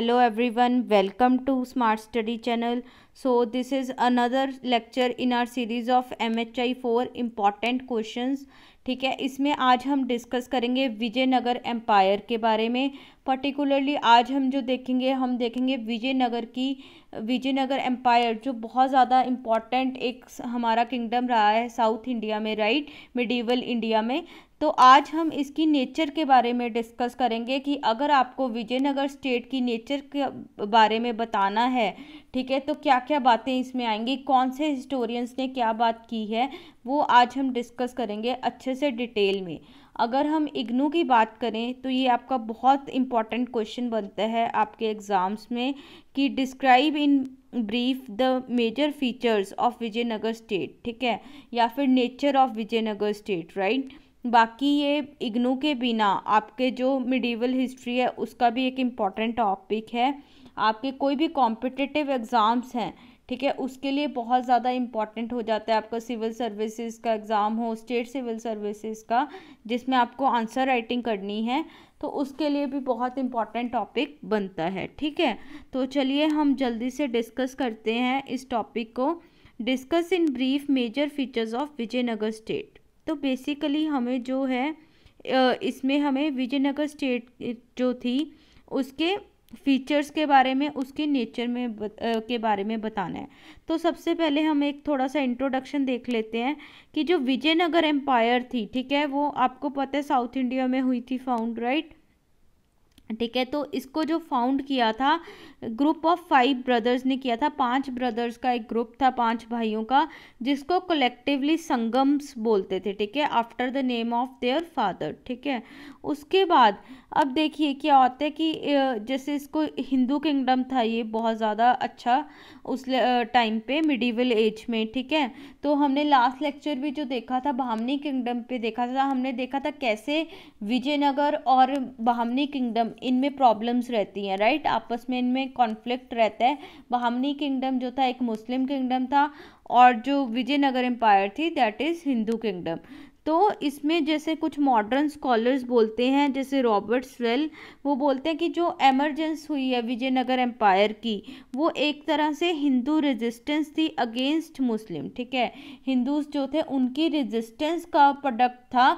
Welcome to smart study channel so this is another lecture in our series of M H I four important question ठीक है इसमें आज हम discuss करेंगे Vijayanagar empire के बारे में पर्टिकुलरली आज हम जो देखेंगे हम देखेंगे विजयनगर की विजयनगर एम्पायर जो बहुत ज़्यादा इम्पॉर्टेंट एक हमारा किंगडम रहा है साउथ इंडिया में राइट मिडीवल इंडिया में तो आज हम इसकी नेचर के बारे में डिस्कस करेंगे कि अगर आपको विजयनगर स्टेट की नेचर के बारे में बताना है ठीक है तो क्या क्या बातें इसमें आएंगी कौन से हिस्टोरियंस ने क्या बात की है वो आज हम डिस्कस करेंगे अच्छे से डिटेल में अगर हम इग्नू की बात करें तो ये आपका बहुत इम्पॉर्टेंट क्वेश्चन बनता है आपके एग्ज़ाम्स में कि describe in brief the major features of Vijayanagar state ठीक है या फिर nature of Vijayanagar state right बाकी ये इग्नू के बिना आपके जो मिडीवल हिस्ट्री है उसका भी एक इम्पॉर्टेंट टॉपिक है आपके कोई भी कॉम्पिटिटिव एग्ज़ाम्स हैं ठीक है उसके लिए बहुत ज़्यादा इम्पॉर्टेंट हो जाता है आपका सिविल सर्विसेज का एग्ज़ाम हो स्टेट सिविल सर्विसेज का जिसमें आपको आंसर राइटिंग करनी है तो उसके लिए भी बहुत इम्पॉर्टेंट टॉपिक बनता है ठीक है तो चलिए हम जल्दी से डिस्कस करते हैं इस टॉपिक को discuss in brief major features of Vijayanagar state तो बेसिकली हमें जो है इसमें हमें विजयनगर स्टेट जो थी उसके फीचर्स के बारे में उसके नेचर में आ, के बारे में बताना है तो सबसे पहले हम एक थोड़ा सा इंट्रोडक्शन देख लेते हैं कि जो विजयनगर एम्पायर थी ठीक है वो आपको पता है साउथ इंडिया में हुई थी फाउंड राइट ठीक है तो इसको जो फाउंड किया था ग्रुप ऑफ फाइव ब्रदर्स ने किया था पांच ब्रदर्स का एक ग्रुप था पांच भाइयों का जिसको कलेक्टिवली संगम्स बोलते थे ठीक है after the name of their father ठीक है उसके बाद अब देखिए क्या होता है कि जैसे इसको हिंदू किंगडम था ये बहुत ज़्यादा अच्छा उस टाइम पे मिडिवल एज में ठीक है तो हमने लास्ट लेक्चर भी जो देखा था बहामनी किंगडम पे देखा था हमने देखा था कैसे विजयनगर और बहामनी किंगडम इनमें प्रॉब्लम्स रहती हैं राइट आपस में इनमें कॉन्फ्लिक्ट रहता है बहामनी किंगडम जो था एक मुस्लिम किंगडम था और जो विजयनगर एम्पायर थी दैट इज़ हिंदू किंगडम तो इसमें जैसे कुछ मॉडर्न स्कॉलर्स बोलते हैं जैसे रॉबर्ट स्वेल वो बोलते हैं कि जो एमरजेंस हुई है विजयनगर एम्पायर की वो एक तरह से हिंदू रेजिस्टेंस थी अगेंस्ट मुस्लिम ठीक है हिंदूज जो थे उनकी रेजिस्टेंस का प्रोडक्ट था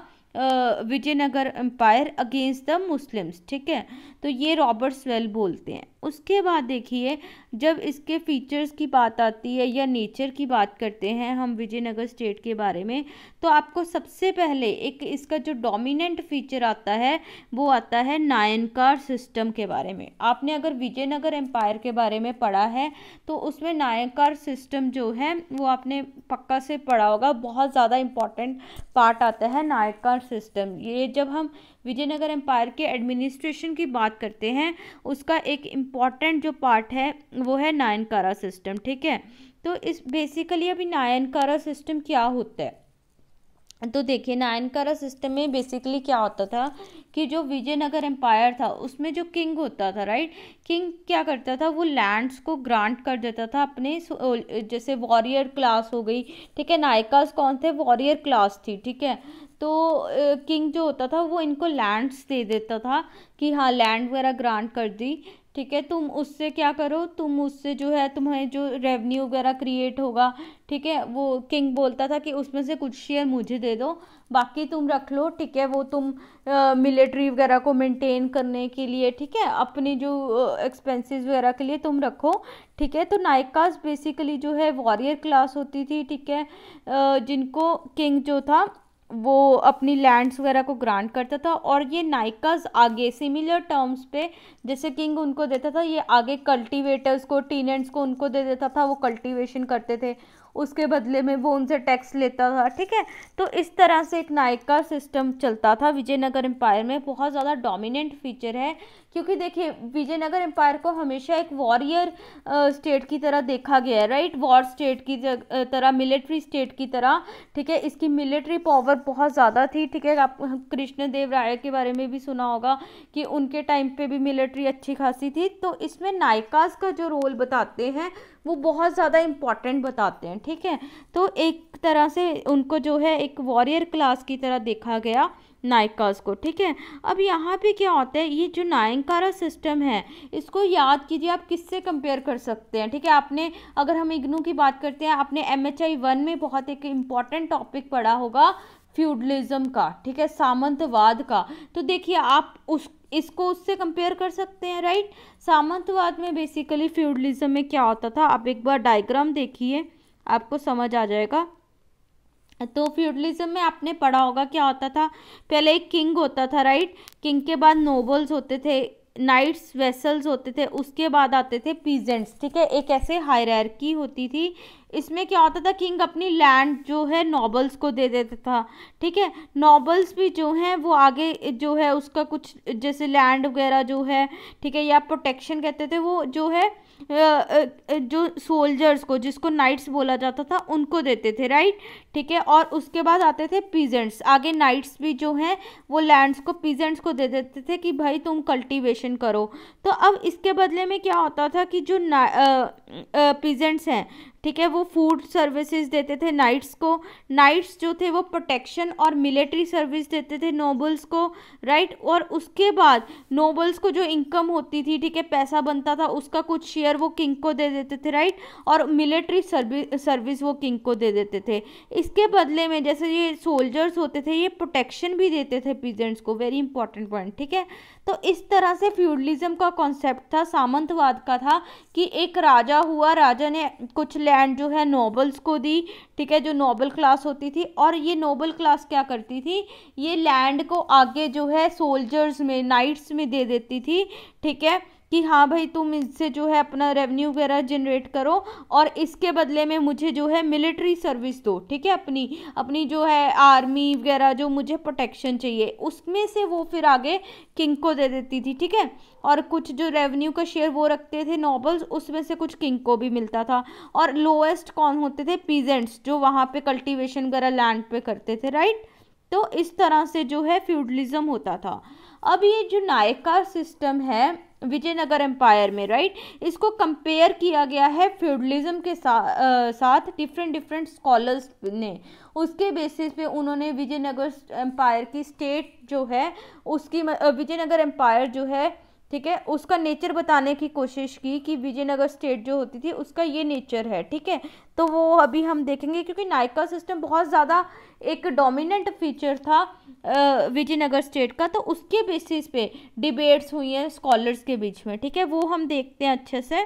Vijayanagar empire against the Muslims ठीक है तो ये रॉबर्ट स्वेल बोलते हैं उसके बाद देखिए जब इसके फीचर्स की बात आती है या नेचर की बात करते हैं हम विजयनगर स्टेट के बारे में तो आपको सबसे पहले एक इसका जो डोमिनेंट फीचर आता है वो आता है नायनकार सिस्टम के बारे में आपने अगर विजयनगर एम्पायर के बारे में पढ़ा है तो उसमें नायनकार सिस्टम जो है वो आपने पक्का से पढ़ा होगा बहुत ज़्यादा इम्पॉर्टेंट पार्ट आता है नायनकार सिस्टम ये जब हम विजयनगर एम्पायर के एडमिनिस्ट्रेशन की बात बात करते हैं उसका एक इम्पॉर्टेंट जो पार्ट है वो है नायनकारा सिस्टम ठीक है तो इस बेसिकली अभी नायनकारा सिस्टम क्या होता है तो देखिए नायनकारा सिस्टम में बेसिकली क्या होता था कि जो विजयनगर एम्पायर था उसमें जो किंग होता था राइट किंग क्या करता था वो लैंड्स को ग्रांट कर देता था अपने जैसे वॉरियर क्लास हो गई ठीक है नायकास कौन थे वॉरियर क्लास थी ठीक है तो किंग जो होता था वो इनको लैंड्स दे देता था कि हाँ लैंड वगैरह ग्रांट कर दी ठीक है तुम उससे क्या करो तुम उससे जो है तुम्हें जो रेवेन्यू वगैरह क्रिएट होगा ठीक है वो किंग बोलता था कि उसमें से कुछ शेयर मुझे दे दो बाकी तुम रख लो ठीक है वो तुम मिलिट्री वगैरह को मेंटेन करने के लिए ठीक है अपने जो एक्सपेंसेस वगैरह के लिए तुम रखो ठीक है तो नायकास बेसिकली जो है वॉरियर क्लास होती थी ठीक है जिनको किंग जो था वो अपनी लैंड्स वगैरह को ग्रांट करता था और ये नाइकाज आगे सिमिलर टर्म्स पे जैसे किंग उनको देता था ये आगे कल्टीवेटर्स को टीनेंट्स को उनको दे देता था वो कल्टीवेशन करते थे उसके बदले में वो उनसे टैक्स लेता था ठीक है तो इस तरह से एक नायक का सिस्टम चलता था विजयनगर एम्पायर में बहुत ज़्यादा डोमिनेंट फीचर है क्योंकि देखिए विजयनगर एम्पायर को हमेशा एक वॉरियर स्टेट की तरह देखा गया है राइट वॉर स्टेट की तरह मिलिट्री स्टेट की तरह ठीक है इसकी मिलिट्री पावर बहुत ज़्यादा थी ठीक है आप कृष्णदेव राय के बारे में भी सुना होगा कि उनके टाइम पर भी मिलिट्री अच्छी खासी थी तो इसमें नायकाज का जो रोल बताते हैं वो बहुत ज़्यादा इम्पॉर्टेंट बताते हैं ठीक है तो एक तरह से उनको जो है एक वॉरियर क्लास की तरह देखा गया नायकास को ठीक है अब यहाँ पे क्या होता है ये जो नायकारा सिस्टम है इसको याद कीजिए आप किससे कंपेयर कर सकते हैं ठीक है आपने अगर हम इग्नू की बात करते हैं आपने एम एच आई वन में बहुत एक इम्पॉर्टेंट टॉपिक पढ़ा होगा फ्यूडलिज्म का ठीक है सामंतवाद का तो देखिए आप उस इसको उससे कंपेयर कर सकते हैं राइट सामंतवाद में बेसिकली फ्यूडलिज्म में क्या होता था आप एक बार डायग्राम देखिए आपको समझ आ जाएगा तो फ्यूडलिज्म में आपने पढ़ा होगा क्या होता था पहले एक किंग होता था राइट किंग के बाद नोबल्स होते थे नाइट्स वेसल्स होते थे उसके बाद आते थे पीजेंट्स ठीक है एक ऐसे हायरकी होती थी इसमें क्या होता था किंग अपनी लैंड जो है नॉबल्स को दे देता था ठीक है नॉबल्स भी जो हैं वो आगे जो है उसका कुछ जैसे लैंड वगैरह जो है ठीक है या प्रोटेक्शन कहते थे वो जो है जो सोल्जर्स को जिसको नाइट्स बोला जाता था उनको देते थे राइट ठीक है और उसके बाद आते थे पीजेंट्स आगे नाइट्स भी जो हैं वो लैंड्स को पीजेंट्स को दे देते थे कि भाई तुम कल्टीवेशन करो तो अब इसके बदले में क्या होता था कि जो पीजेंट्स हैं ठीक है वो फूड सर्विसेज देते थे नाइट्स को नाइट्स जो थे वो प्रोटेक्शन और मिलिट्री सर्विस देते थे नोबल्स को राइट और उसके बाद नोबल्स को जो इनकम होती थी ठीक है पैसा बनता था उसका कुछ शेयर वो किंग को दे देते थे राइट और मिलिट्री सर्विस सर्विस वो किंग को दे देते थे इसके बदले में जैसे ये सोल्जर्स होते थे ये प्रोटेक्शन भी देते थे पीजेंट्स को वेरी इंपॉर्टेंट पॉइंट ठीक है तो इस तरह से फ्यूडलिज्म का कॉन्सेप्ट था सामंतवाद का था कि एक राजा हुआ राजा ने कुछ लैंड जो है नोबल्स को दी ठीक है जो नोबल क्लास होती थी और ये नोबल क्लास क्या करती थी ये लैंड को आगे जो है सोल्जर्स में नाइट्स में दे देती थी ठीक है कि हाँ भाई तुम इससे जो है अपना रेवेन्यू वगैरह जनरेट करो और इसके बदले में मुझे जो है मिलिट्री सर्विस दो ठीक है अपनी अपनी जो है आर्मी वगैरह जो मुझे प्रोटेक्शन चाहिए उसमें से वो फिर आगे किंग को दे देती थी ठीक है और कुछ जो रेवेन्यू का शेयर वो रखते थे नॉबल्स उसमें से कुछ किंग को भी मिलता था और लोएस्ट कौन होते थे पीजेंट्स जो वहाँ पर कल्टिवेशन वगैरह लैंड पे करते थे राइट तो इस तरह से जो है फ्यूडलिज़म होता था अब ये जो नायका सिस्टम है विजयनगर एम्पायर में राइट इसको कंपेयर किया गया है फ्यूडलिज्म के सा, आ, साथ डिफरेंट डिफरेंट स्कॉलर्स ने उसके बेसिस पे उन्होंने विजयनगर एम्पायर की स्टेट जो है उसकी विजयनगर एम्पायर जो है ठीक है उसका नेचर बताने की कोशिश की कि विजयनगर स्टेट जो होती थी उसका ये नेचर है ठीक है तो वो अभी हम देखेंगे क्योंकि नायका सिस्टम बहुत ज़्यादा एक डोमिनेंट फीचर था विजयनगर स्टेट का तो उसके बेसिस पे डिबेट्स हुई हैं स्कॉलर्स के बीच में ठीक है वो हम देखते हैं अच्छे से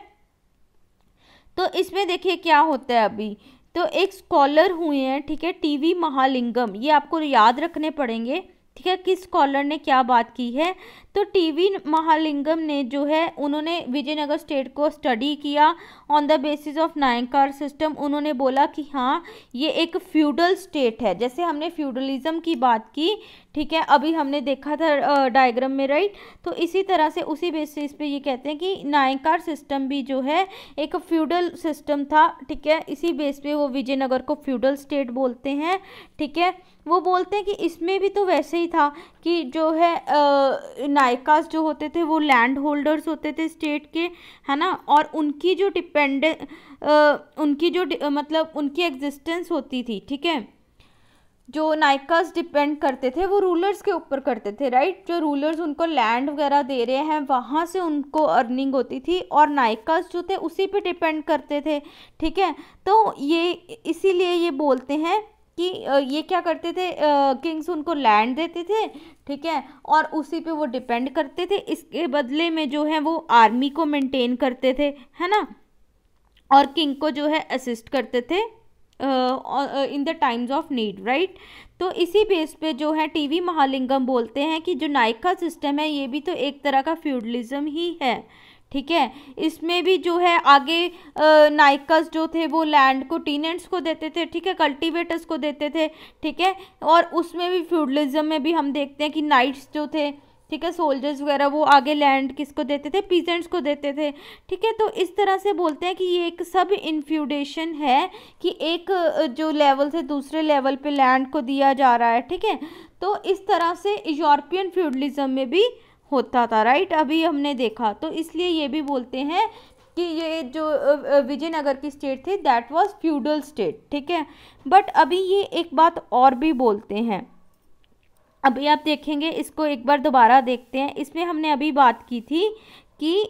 तो इसमें देखिए क्या होता है अभी तो एक स्कॉलर हुए हैं ठीक है टी महालिंगम ये आपको याद रखने पड़ेंगे ठीक है किस कॉलर ने क्या बात की है तो टीवी महालिंगम ने जो है उन्होंने विजयनगर स्टेट को स्टडी किया on the basis of nayankara system उन्होंने बोला कि हाँ ये एक फ्यूडल स्टेट है जैसे हमने फ्यूडलिज्म की बात की ठीक है अभी हमने देखा था डायग्राम में राइट तो इसी तरह से उसी बेसिस पे ये कहते हैं कि नायकार सिस्टम भी जो है एक फ्यूडल सिस्टम था ठीक है इसी बेस पर वो विजयनगर को फ्यूडल स्टेट बोलते हैं ठीक है वो बोलते हैं कि इसमें भी तो वैसे ही था कि जो है नायकास जो होते थे वो लैंड होल्डर्स होते थे स्टेट के है ना और उनकी जो डिपेंड उनकी जो मतलब उनकी एग्जिस्टेंस होती थी ठीक है जो नायकास डिपेंड करते थे वो रूलर्स के ऊपर करते थे राइट जो रूलर्स उनको लैंड वगैरह दे रहे हैं वहाँ से उनको अर्निंग होती थी और नायकास जो थे उसी पे डिपेंड करते थे ठीक है तो ये इसीलिए ये बोलते हैं कि ये क्या करते थे किंग्स उनको लैंड देते थे ठीक है और उसी पे वो डिपेंड करते थे इसके बदले में जो है वो आर्मी को मेंटेन करते थे है ना और किंग को जो है असिस्ट करते थे in the times of need right तो इसी बेस पे जो है टीवी महालिंगम बोलते हैं कि जो नायका सिस्टम है ये भी तो एक तरह का फ्यूडलिज्म ही है ठीक है इसमें भी जो है आगे नाइकस जो थे वो लैंड को टीनेंट्स को देते थे ठीक है कल्टीवेटर्स को देते थे ठीक है और उसमें भी फ्यूडलिज्म में भी हम देखते हैं कि नाइट्स जो थे ठीक है सोल्जर्स वगैरह वो आगे लैंड किसको देते थे पीजेंट्स को देते थे ठीक है तो इस तरह से बोलते हैं कि ये एक सब इन्फ्यूडेशन है कि एक जो लेवल से दूसरे लेवल पे लैंड को दिया जा रहा है ठीक है तो इस तरह से यूरोपियन फ्यूडलिज्म में भी होता था राइट अभी हमने देखा तो इसलिए ये भी बोलते हैं कि ये जो विजयनगर की स्टेट थी दैट वाज फ्यूडल स्टेट ठीक है बट अभी ये एक बात और भी बोलते हैं अभी आप देखेंगे इसको एक बार दोबारा देखते हैं इसमें हमने अभी बात की थी कि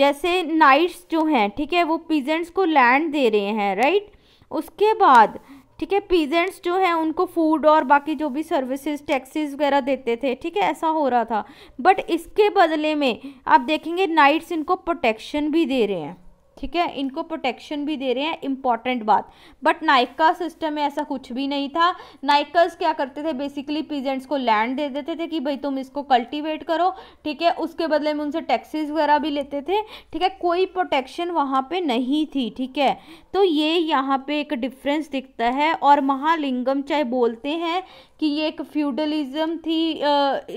जैसे नाइट्स जो हैं ठीक है वो पीजेंट्स को लैंड दे रहे हैं राइट उसके बाद ठीक है पीजेंट्स जो है उनको फूड और बाकी जो भी सर्विसेज टैक्सीज वगैरह देते थे ठीक है ऐसा हो रहा था बट इसके बदले में आप देखेंगे नाइट्स इनको प्रोटेक्शन भी दे रहे हैं ठीक है इनको प्रोटेक्शन भी दे रहे हैं इंपॉर्टेंट बात बट नायका सिस्टम में ऐसा कुछ भी नहीं था नाइकर्स क्या करते थे बेसिकली पीजेंट्स को लैंड दे देते थे कि भाई तुम इसको कल्टीवेट करो ठीक है उसके बदले में उनसे टैक्सीज वगैरह भी लेते थे ठीक है कोई प्रोटेक्शन वहाँ पे नहीं थी ठीक है तो ये यहाँ पे एक डिफरेंस दिखता है और महालिंगम चाहे बोलते हैं कि ये एक फ्यूडलिज़म थी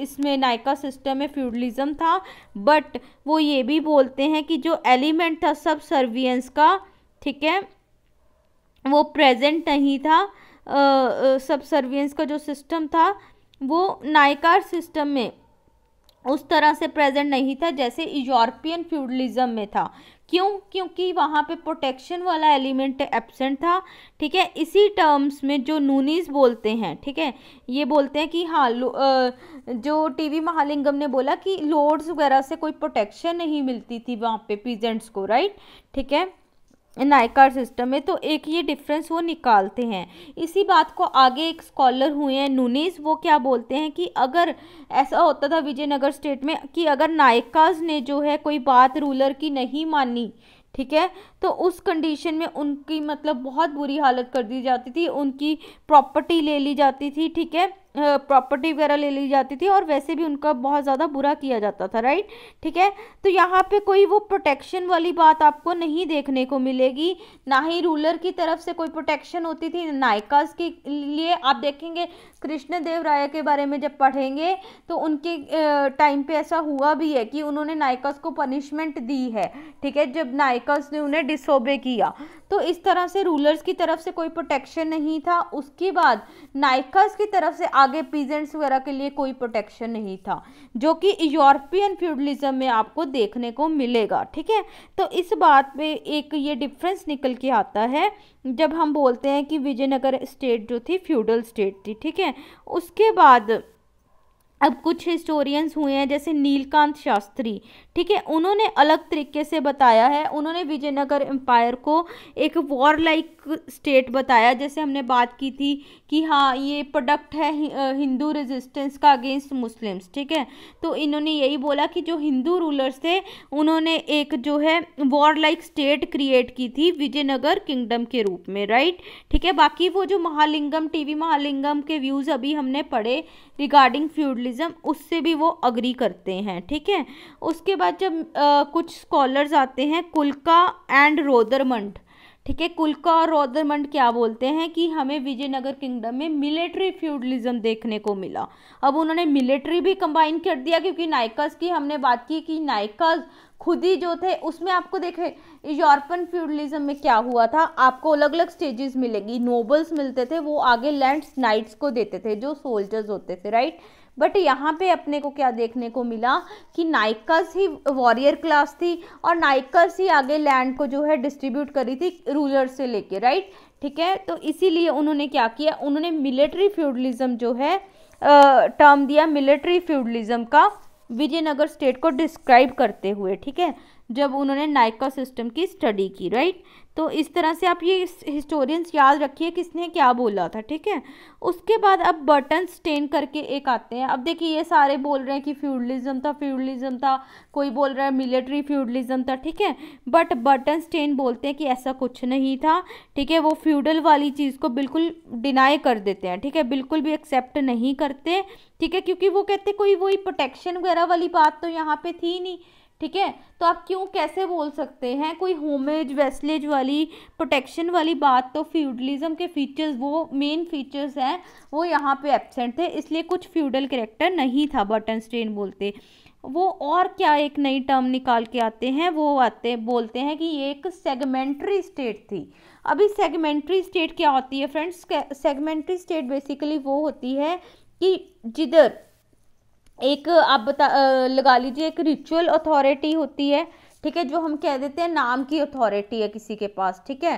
इसमें नायका सिस्टम में फ्यूडलिज्म था बट वो ये भी बोलते हैं कि जो एलिमेंट था सब सर्वियंस का ठीक है वो प्रेजेंट नहीं था सब सर्वियंस का जो सिस्टम था वो नायकार सिस्टम में उस तरह से प्रेजेंट नहीं था जैसे यूरोपियन फ्यूडलिज्म में था क्यों क्योंकि वहाँ पे प्रोटेक्शन वाला एलिमेंट एबसेंट था ठीक है इसी टर्म्स में जो नूनीज बोलते हैं ठीक है ये बोलते हैं कि हाँ जो टीवी महालिंगम ने बोला कि लोड्स वगैरह से कोई प्रोटेक्शन नहीं मिलती थी वहाँ पे पीजेंट्स को राइट ठीक है नायकार सिस्टम में तो एक ये डिफरेंस वो निकालते हैं इसी बात को आगे एक स्कॉलर हुए हैं नूनीस वो क्या बोलते हैं कि अगर ऐसा होता था विजयनगर स्टेट में कि अगर नायकाज ने जो है कोई बात रूलर की नहीं मानी ठीक है तो उस कंडीशन में उनकी मतलब बहुत बुरी हालत कर दी जाती थी उनकी प्रॉपर्टी ले ली जाती थी ठीक है प्रॉपर्टी वगैरह ले ली जाती थी और वैसे भी उनका बहुत ज़्यादा बुरा किया जाता था राइट ठीक है तो यहाँ पे कोई वो प्रोटेक्शन वाली बात आपको नहीं देखने को मिलेगी ना ही रूलर की तरफ से कोई प्रोटेक्शन होती थी नायकाज के लिए आप देखेंगे कृष्णदेव राय के बारे में जब पढ़ेंगे तो उनके टाइम पे ऐसा हुआ भी है कि उन्होंने नायकाज को पनिशमेंट दी है ठीक है जब नायकाज ने उन्हें डिसोबे किया तो इस तरह से रूलर्स की तरफ से कोई प्रोटेक्शन नहीं था उसके बाद नाइकस की तरफ से आगे पीजेंट्स वगैरह के लिए कोई प्रोटेक्शन नहीं था जो कि यूरोपियन फ्यूडलिज्म में आपको देखने को मिलेगा ठीक है तो इस बात पे एक ये डिफरेंस निकल के आता है जब हम बोलते हैं कि विजयनगर स्टेट जो थी फ्यूडल स्टेट थी ठीक है उसके बाद अब कुछ हिस्टोरियंस हुए हैं जैसे नीलकांत शास्त्री ठीक है उन्होंने अलग तरीके से बताया है उन्होंने विजयनगर एम्पायर को एक वॉर लाइक स्टेट बताया जैसे हमने बात की थी कि हाँ ये प्रोडक्ट है हिंदू रेजिस्टेंस का अगेंस्ट मुस्लिम्स ठीक है तो इन्होंने यही बोला कि जो हिंदू रूलर्स थे उन्होंने एक जो है वॉर लाइक स्टेट क्रिएट की थी विजयनगर किंगडम के रूप में राइट ठीक है बाकी वो जो महालिंगम टी महालिंगम के व्यूज़ अभी हमने पढ़े रिगार्डिंग फ्यूडलिज्म फैमिलिज्म उससे भी वो अग्री करते हैं ठीक है उसके बाद जब आ, कुछ स्कॉलर्स आते हैं कुलका एंड रोदरमंड ठीक है कुलका और रोदरमंड क्या बोलते हैं कि हमें विजयनगर किंगडम में मिलिट्री फ्यूडलिज्म देखने को मिला अब उन्होंने मिलिट्री भी कंबाइन कर दिया क्योंकि नायकास की हमने बात की कि नायकास खुद ही जो थे उसमें आपको देखे यूरोपन फ्यूडलिज्म में क्या हुआ था आपको अलग अलग स्टेजेस मिलेगी नोबल्स मिलते थे वो आगे लैंड नाइट्स को देते थे जो सोल्जर्स होते थे राइट right? बट यहाँ पे अपने को क्या देखने को मिला कि नाइकस ही वॉरियर क्लास थी और नाइकस ही आगे लैंड को जो है डिस्ट्रीब्यूट करी थी रूलर से लेके राइट ठीक है तो इसीलिए उन्होंने क्या किया उन्होंने मिलिट्री फ्यूडलिज्म जो है टर्म दिया मिलिट्री फ्यूडलिज्म का विजयनगर स्टेट को डिस्क्राइब करते हुए ठीक है जब उन्होंने नायका सिस्टम की स्टडी की राइट तो इस तरह से आप ये हिस्टोरियंस याद रखिए किसने क्या बोला था ठीक है उसके बाद अब बर्टन स्टेन करके एक आते हैं अब देखिए ये सारे बोल रहे हैं कि फ्यूडलिज्म था फ्यूडलिज्म था कोई बोल रहा है मिलिट्री फ्यूडलिज्म था ठीक है बट बर्टन स्टेन बोलते हैं कि ऐसा कुछ नहीं था ठीक है वो फ्यूडल वाली चीज़ को बिल्कुल डिनाई कर देते हैं ठीक है बिल्कुल भी एक्सेप्ट नहीं करते ठीक है क्योंकि वो कहते कोई वही प्रोटेक्शन वगैरह वाली बात तो यहाँ पर थी नहीं ठीक है तो आप क्यों कैसे बोल सकते हैं कोई होमेज वेस्टलेज वाली प्रोटेक्शन वाली बात तो फ्यूडलिज्म के फीचर्स वो मेन फीचर्स हैं वो यहाँ पे एबसेंट थे इसलिए कुछ फ्यूडल करेक्टर नहीं था बटन स्ट्रेन बोलते वो और क्या एक नई टर्म निकाल के आते हैं वो आते बोलते हैं कि ये एक सेगमेंट्री स्टेट थी अभी सेगमेंट्री स्टेट क्या होती है फ्रेंड्स सेगमेंट्री स्टेट बेसिकली वो होती है कि जिधर एक आप बता लगा लीजिए एक रिचुअल अथॉरिटी होती है ठीक है जो हम कह देते हैं नाम की अथॉरिटी है किसी के पास ठीक है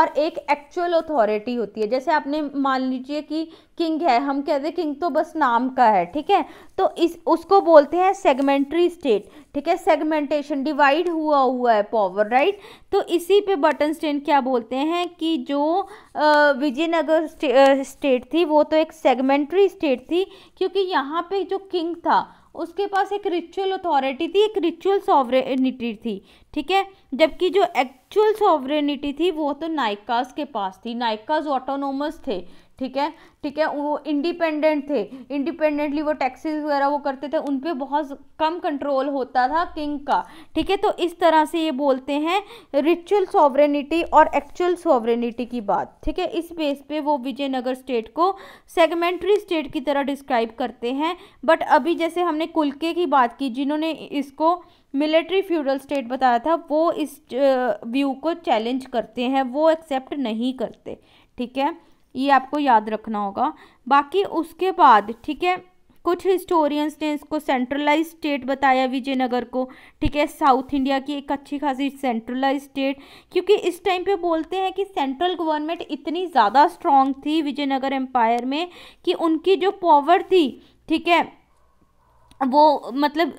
और एक एक्चुअल अथॉरिटी होती है जैसे आपने मान लीजिए कि किंग है हम कहते हैं किंग तो बस नाम का है ठीक है तो इस उसको बोलते हैं सेगमेंट्री स्टेट ठीक है सेगमेंटेशन डिवाइड हुआ हुआ है पावर राइट तो इसी पे बटन स्टेट क्या बोलते हैं कि जो विजयनगर स्टे, स्टेट थी वो तो एक सेगमेंट्री स्टेट थी क्योंकि यहाँ पे जो किंग था उसके पास एक रिचुअल अथॉरिटी थी एक रिचुअल सॉवरेनिटी थी ठीक है जबकि जो एक्चुअल सॉवरेनिटी थी वो तो नायकाज के पास थी नायकाज ऑटोनोमस थे ठीक है ठीक है वो इंडिपेंडेंट थे इंडिपेंडेंटली वो टैक्सेस वगैरह वो करते थे उन पर बहुत कम कंट्रोल होता था किंग का ठीक है तो इस तरह से ये बोलते हैं रिचुअल सॉवरेनिटी और एक्चुअल सॉवरेनिटी की बात ठीक है इस बेस पे वो विजयनगर स्टेट को सेगमेंट्री स्टेट की तरह डिस्क्राइब करते हैं बट अभी जैसे हमने कुलके की बात की जिन्होंने इसको मिलिट्री फ्यूडल स्टेट बताया था वो इस व्यू को चैलेंज करते हैं वो एक्सेप्ट नहीं करते ठीक है ये आपको याद रखना होगा बाकी उसके बाद ठीक है कुछ हिस्टोरियंस ने इसको सेंट्रलाइज स्टेट बताया विजयनगर को ठीक है साउथ इंडिया की एक अच्छी खासी सेंट्रलाइज स्टेट क्योंकि इस टाइम पे बोलते हैं कि सेंट्रल गवर्नमेंट इतनी ज़्यादा स्ट्रांग थी विजयनगर एम्पायर में कि उनकी जो पावर थी ठीक है वो मतलब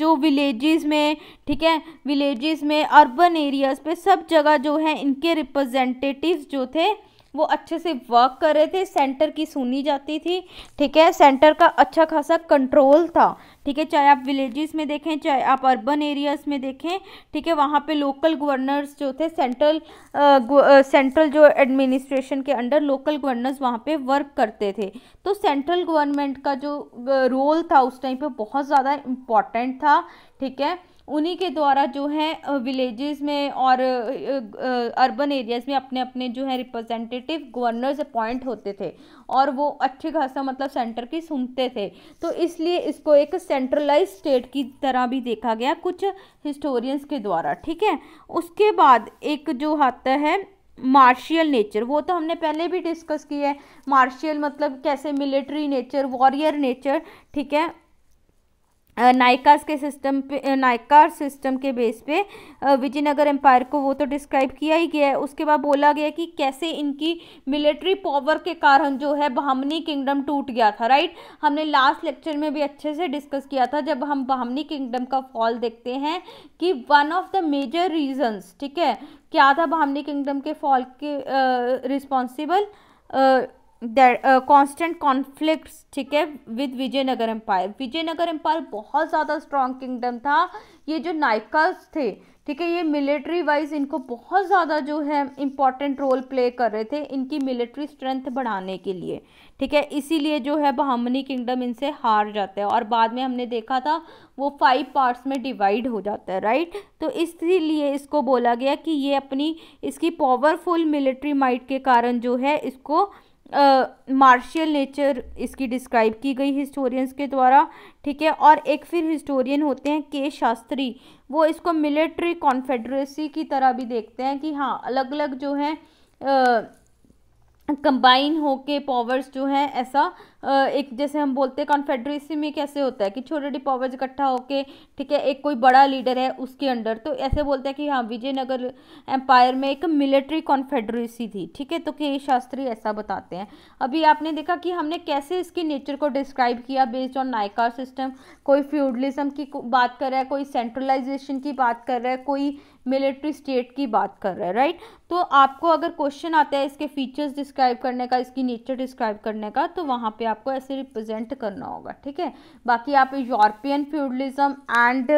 जो विलेजेस में ठीक है विलेजेस में अर्बन एरियाज़ पे सब जगह जो है इनके रिप्रेजेंटेटिव्स जो थे वो अच्छे से वर्क कर रहे थे सेंटर की सुनी जाती थी ठीक है सेंटर का अच्छा खासा कंट्रोल था ठीक है चाहे आप विलेजेस में देखें चाहे आप अर्बन एरियाज़ में देखें ठीक है वहाँ पे लोकल गवर्नर्स जो थे सेंट्रल सेंट्रल जो एडमिनिस्ट्रेशन के अंडर लोकल गवर्नर्स वहाँ पे वर्क करते थे तो सेंट्रल गवर्नमेंट का जो रोल था उस टाइम पर बहुत ज़्यादा इम्पॉर्टेंट था ठीक है उन्हीं के द्वारा जो है विलेजेस में और अर्बन एरियाज़ में अपने अपने जो है रिप्रेजेंटेटिव गवर्नर्स अपॉइंट होते थे और वो अच्छे खासा मतलब सेंटर की सुनते थे तो इसलिए इसको एक सेंट्रलाइज स्टेट की तरह भी देखा गया कुछ हिस्टोरियंस के द्वारा ठीक है उसके बाद एक जो आता है मार्शियल नेचर वो तो हमने पहले भी डिस्कस किया है मार्शियल मतलब कैसे मिलिट्री नेचर वॉरियर नेचर ठीक है नायका के सिस्टम पे नायका सिस्टम के बेस पे विजयनगर एम्पायर को वो तो डिस्क्राइब किया ही गया है उसके बाद बोला गया कि कैसे इनकी मिलिट्री पावर के कारण जो है बहमनी किंगडम टूट गया था राइट हमने लास्ट लेक्चर में भी अच्छे से डिस्कस किया था जब हम बहमनी किंगडम का फॉल देखते हैं कि one of the major reasons ठीक है क्या था बहमनी किंगडम के फॉल के responsible uh, constant conflict uh, ठीक है with Vijayanagar empire Vijayanagar empire बहुत ज़्यादा स्ट्रॉन्ग किंगडम था ये जो नायकास थे ठीक है ये मिलिट्री वाइज इनको बहुत ज़्यादा जो है इम्पॉर्टेंट रोल प्ले कर रहे थे इनकी मिलिट्री स्ट्रेंथ बढ़ाने के लिए ठीक है इसीलिए जो है बहमनी किंगडम इनसे हार जाता है और बाद में हमने देखा था वो फाइव पार्ट्स में डिवाइड हो जाता है राइट तो इसीलिए इसको बोला गया कि ये अपनी इसकी पावरफुल मिलिट्री माइट के कारण जो है इसको मार्शियल uh, नेचर इसकी डिस्क्राइब की गई हिस्टोरियंस के द्वारा ठीक है और एक फिर हिस्टोरियन होते हैं के शास्त्री वो इसको मिलिट्री कॉन्फेडरेसी की तरह भी देखते हैं कि हाँ अलग अलग जो है कंबाइन होके पावर्स जो हैं ऐसा एक जैसे हम बोलते हैं कॉन्फेडरेसी में कैसे होता है कि छोटे छोटे पावर्स इकट्ठा होके ठीक है एक कोई बड़ा लीडर है उसके अंडर तो ऐसे बोलते हैं कि हाँ विजयनगर एम्पायर में एक मिलिट्री कॉन्फेडरेसी थी ठीक है तो के शास्त्री ऐसा बताते हैं अभी आपने देखा कि हमने कैसे इसके नेचर को डिस्क्राइब किया बेस्ड ऑन नायकार सिस्टम कोई फ्यूडलिज्म की बात कर रहा है कोई सेंट्रलाइजेशन की बात कर रहा है कोई मिलिट्री स्टेट की बात कर रहा है राइट तो आपको अगर क्वेश्चन आता है इसके फीचर्स डिस्क्राइब करने का इसकी नेचर डिस्क्राइब करने का तो वहाँ पे आपको ऐसे रिप्रेजेंट करना होगा ठीक है बाकी आप European feudalism and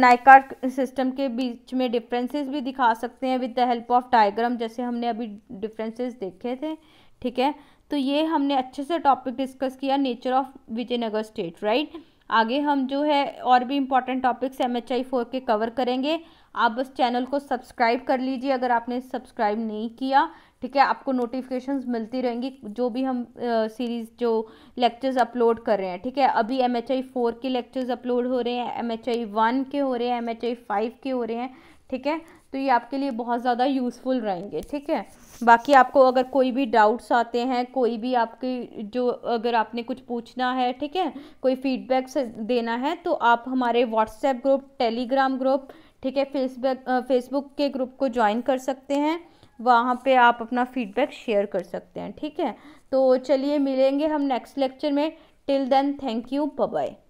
Nayankara system के बीच में डिफरेंसेस भी दिखा सकते हैं with the help of diagram जैसे हमने अभी डिफरेंसेज देखे थे ठीक है तो ये हमने अच्छे से टॉपिक डिस्कस किया nature of Vijayanagar state right आगे हम जो है और भी important topics M H I four के कवर करेंगे आप बस चैनल को सब्सक्राइब कर लीजिए अगर आपने सब्सक्राइब नहीं किया ठीक है आपको नोटिफिकेशंस मिलती रहेंगी जो भी हम सीरीज़ जो लेक्चर्स अपलोड कर रहे हैं ठीक है अभी एम एच आई फोर के लेक्चर्स अपलोड हो रहे हैं एम एच आई वन के हो रहे हैं एम एच आई फाइव के हो रहे हैं ठीक है तो ये आपके लिए बहुत ज़्यादा यूज़फुल रहेंगे ठीक है बाकी आपको अगर कोई भी डाउट्स आते हैं कोई भी आपके जो अगर आपने कुछ पूछना है ठीक है कोई फीडबैक्स देना है तो आप हमारे व्हाट्सएप ग्रुप टेलीग्राम ग्रुप ठीक है फेसबैक फेसबुक के ग्रुप को ज्वाइन कर सकते हैं वहाँ पे आप अपना फीडबैक शेयर कर सकते हैं ठीक है तो चलिए मिलेंगे हम नेक्स्ट लेक्चर में till then thank you bye